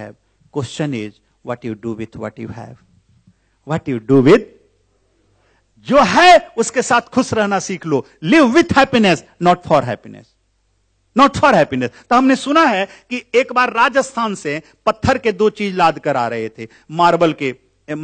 have. Question is, what you do with what you have? What you do with? जो है उसके साथ खुश रहना सीख लो live with happiness not for happiness not for happiness तो हमने सुना है कि एक बार राजस्थान से पत्थर के दो चीज लाद कर आ रहे थे मार्बल के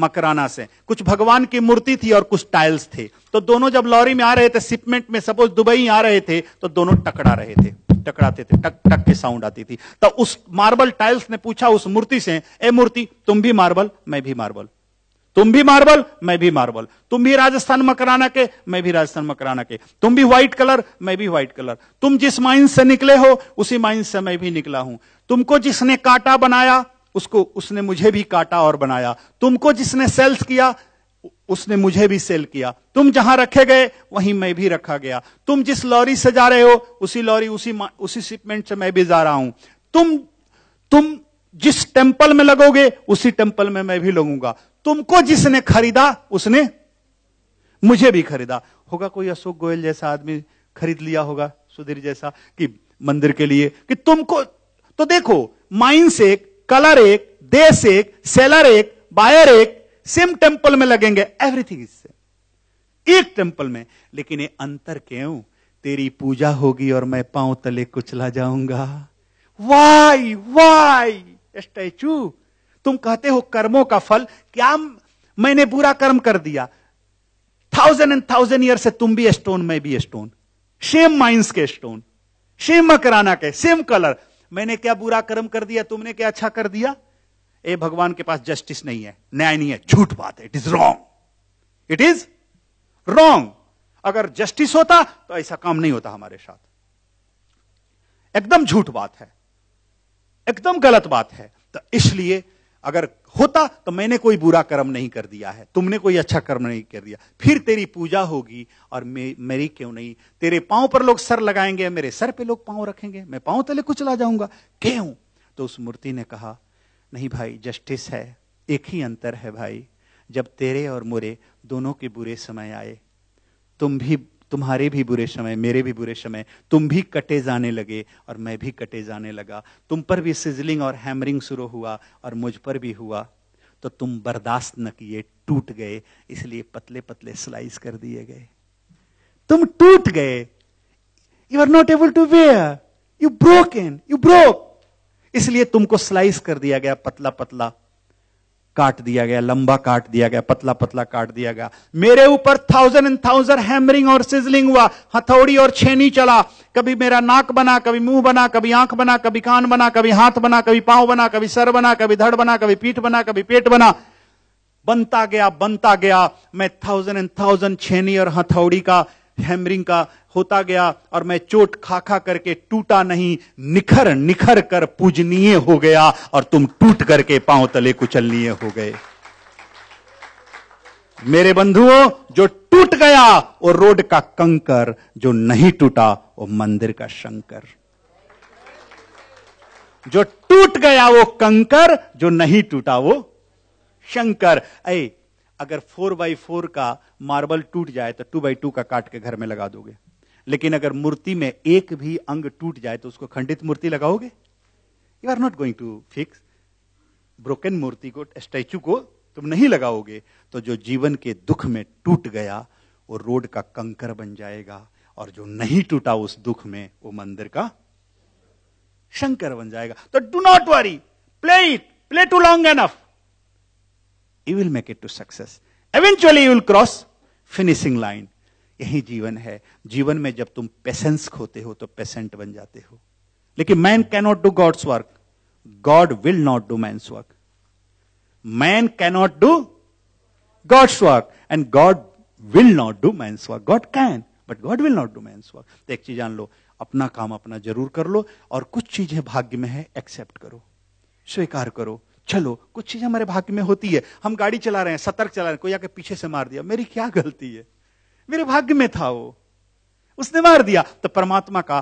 मकराना से कुछ भगवान की मूर्ति थी और कुछ टाइल्स थे तो दोनों जब लॉरी में आ रहे थे शिपमेंट में सपोज दुबई आ रहे थे तो दोनों टकरा रहे थे टकराते थे टक टक की साउंड आती थी तो उस मार्बल टाइल्स ने पूछा उस मूर्ति से ए मूर्ति तुम भी मार्बल मैं भी मार्बल तुम भी मार्बल मैं भी मार्बल तुम भी राजस्थान मकराना के मैं भी राजस्थान मकराना के तुम भी व्हाइट कलर मैं भी व्हाइट कलर तुम जिस माइंड से निकले हो उसी माइंड से मैं भी निकला हूं तुमको जिसने काटा बनाया उसको उसने मुझे भी काटा और बनाया तुमको जिसने सेल्स किया उसने मुझे भी सेल किया तुम जहां रखे गए वहीं मैं भी रखा गया तुम जिस लॉरी से जा रहे हो उसी लॉरी उसी उसी शिपमेंट से मैं भी जा रहा हूं तुम तुम जिस टेम्पल में लगोगे उसी टेम्पल में मैं भी लगूंगा तुमको जिसने खरीदा उसने मुझे भी खरीदा होगा कोई अशोक गोयल जैसा आदमी खरीद लिया होगा सुधीर जैसा कि मंदिर के लिए कि तुमको तो देखो माइंस एक कलर एक देश एक सेलर एक बायर एक सेम टेम्पल में लगेंगे एवरीथिंग इज सेम एक टेम्पल में लेकिन ये अंतर क्यों तेरी पूजा होगी और मैं पांव तले कुचला जाऊंगा वाई वाई स्टैचू तुम कहते हो कर्मों का फल क्या मैंने बुरा कर्म कर दिया थाउजेंड एंड थाउजेंड ईयर से तुम भी स्टोन मैं भी स्टोन सेम माइंस के स्टोन सेम मकराना के सेम कलर मैंने क्या बुरा कर्म कर दिया तुमने क्या अच्छा कर दिया ए भगवान के पास जस्टिस नहीं है न्याय नहीं है झूठ बात है it is wrong it is wrong अगर जस्टिस होता तो ऐसा काम नहीं होता हमारे साथ एकदम झूठ बात है एकदम गलत बात है तो इसलिए अगर होता तो मैंने कोई बुरा कर्म नहीं कर दिया है तुमने कोई अच्छा कर्म नहीं कर दिया फिर तेरी पूजा होगी और मे, मेरी क्यों नहीं तेरे पांव पर लोग सर लगाएंगे मेरे सर पे लोग पांव रखेंगे मैं पांव तले कुचला जाऊंगा क्यों तो उस मूर्ति ने कहा नहीं भाई जस्टिस है एक ही अंतर है भाई जब तेरे और मोरे दोनों के बुरे समय आए तुम भी तुम्हारे भी बुरे समय मेरे भी बुरे समय तुम भी कटे जाने लगे और मैं भी कटे जाने लगा तुम पर भी सिजलिंग और हैमरिंग शुरू हुआ और मुझ पर भी हुआ तो तुम बर्दाश्त न किए टूट गए इसलिए पतले पतले स्लाइस कर दिए गए तुम टूट गए you are not able to where you broke in you broke इसलिए तुमको स्लाइस कर दिया गया पतला पतला काट दिया गया लंबा काट दिया गया पतला पतला काट दिया गया मेरे ऊपर थाउजेंड एंड थाउजेंड हैमरिंग और सिजलिंग हुआ हथौड़ी और छेनी चला कभी मेरा नाक बना कभी मुंह बना कभी आंख बना कभी कान बना कभी हाथ बना कभी पांव बना कभी सर बना कभी धड़ बना कभी पीठ बना कभी पेट बना बनता गया बनता गया मैं थाउजेंड एंड थाउजेंड छेनी और हथौड़ी का हैमरिंग का होता गया और मैं चोट खा खा करके टूटा नहीं निखर निखर कर पूजनीय हो गया और तुम टूट करके पांव तले कुचलनीय हो गए मेरे बंधुओं जो टूट गया वो रोड का कंकर जो नहीं टूटा वो मंदिर का शंकर जो टूट गया वो कंकर जो नहीं टूटा वो शंकर ऐ अगर फोर बाई फोर का मार्बल टूट जाए तो टू बाई टू का काट के घर में लगा दोगे लेकिन अगर मूर्ति में एक भी अंग टूट जाए तो उसको खंडित मूर्ति लगाओगे you are not going to fix broken मूर्ति को स्टैचू को तुम नहीं लगाओगे तो जो जीवन के दुख में टूट गया वो रोड का कंकर बन जाएगा और जो नहीं टूटा उस दुख में वो मंदिर का शंकर बन जाएगा तो do not worry play it play to long enough you will make it to success eventually you will cross finishing line यही जीवन है जीवन में जब तुम पेशेंस खोते हो तो पेशेंट बन जाते हो लेकिन man cannot do God's work God will not do man's work man cannot do God's work and God will not do man's work God can but God will not do man's work तो एक चीज जान लो अपना काम अपना जरूर कर लो और कुछ चीजें भाग्य में है एक्सेप्ट करो स्वीकार करो चलो कुछ चीज हमारे भाग्य में होती है हम गाड़ी चला रहे हैं सतर्क चला रहे हैं कोई आके पीछे से मार दिया मेरी क्या गलती है मेरे भाग्य में था वो उसने मार दिया तो परमात्मा का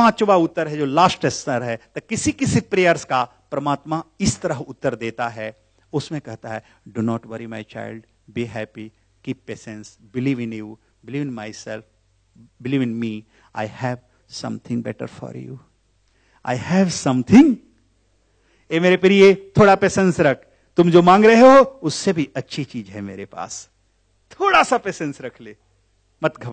पांचवा उत्तर है जो लास्ट स्तर है तो किसी किसी प्रेयर्स का परमात्मा इस तरह उत्तर देता है उसमें कहता है do not worry my child be happy keep patience believe in you believe in myself believe in me I have something better for you I have something a मेरे प्रिय थोड़ा पेशेंस रख तुम जो मांग रहे हो उससे भी अच्छी चीज है मेरे पास थोड़ा सा पेशेंस रख ले मत घबरा